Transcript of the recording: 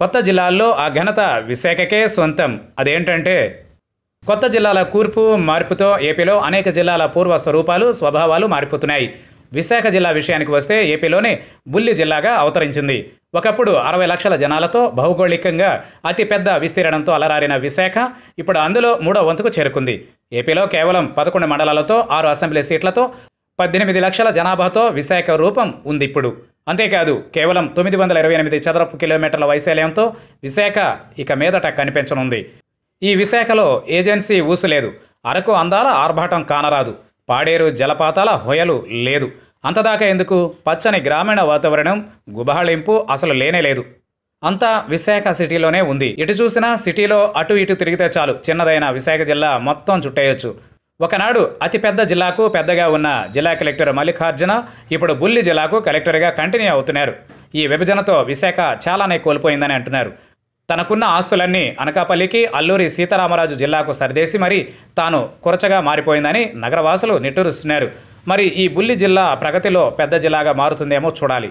కొత్త జిల్లాల్లో ఆ ఘనత విశాఖకే సొంతం అదేంటంటే కొత్త జిల్లాల కూర్పు మార్పుతో ఏపీలో అనేక జిల్లాల పూర్వ స్వరూపాలు స్వభావాలు మారిపోతున్నాయి విశాఖ జిల్లా విషయానికి వస్తే ఏపీలోనే బుల్లి జిల్లాగా అవతరించింది ఒకప్పుడు అరవై లక్షల జనాలతో భౌగోళికంగా అతిపెద్ద విస్తీర్ణంతో అలరారిన విశాఖ ఇప్పుడు అందులో మూడో వంతుకు చేరుకుంది ఏపీలో కేవలం పదకొండు మండలాలతో ఆరు అసెంబ్లీ సీట్లతో పద్దెనిమిది లక్షల జనాభాతో విశాఖ రూపం ఉంది ఇప్పుడు అంతేకాదు కేవలం తొమ్మిది వందల ఇరవై ఎనిమిది చదరపు కిలోమీటర్ల వైశాల్యంతో విశాఖ ఇక మీదట కనిపించనుంది ఈ విశాఖలో ఏజెన్సీ ఊసులేదు అరకు అందాల ఆర్భాటం కానరాదు పాడేరు జలపాతాల హొయలు లేదు అంతదాకా ఎందుకు పచ్చని గ్రామీణ వాతావరణం గుబహళింపు అసలు లేనే లేదు అంతా విశాఖ సిటీలోనే ఉంది ఇటు చూసినా సిటీలో అటు ఇటు తిరిగితే చాలు చిన్నదైన విశాఖ జిల్లా మొత్తం చుట్టేయొచ్చు ఒకనాడు అతిపెద్ద జిల్లాకు పెద్దగా ఉన్న జిల్లా కలెక్టర్ మల్లికార్జున ఇప్పుడు బుల్లి జిల్లాకు కలెక్టర్గా కంటిన్యూ అవుతున్నారు ఈ విభజనతో విశాఖ చాలానే కోల్పోయిందని అంటున్నారు తనకున్న ఆస్తులన్నీ అనకాపల్లికి అల్లూరి సీతారామరాజు జిల్లాకు సరిదేసి మరి తాను కురచగా మారిపోయిందని నగరవాసులు నిట్టూరుస్తున్నారు మరి ఈ బుల్లి జిల్లా ప్రగతిలో పెద్ద జిల్లాగా మారుతుందేమో చూడాలి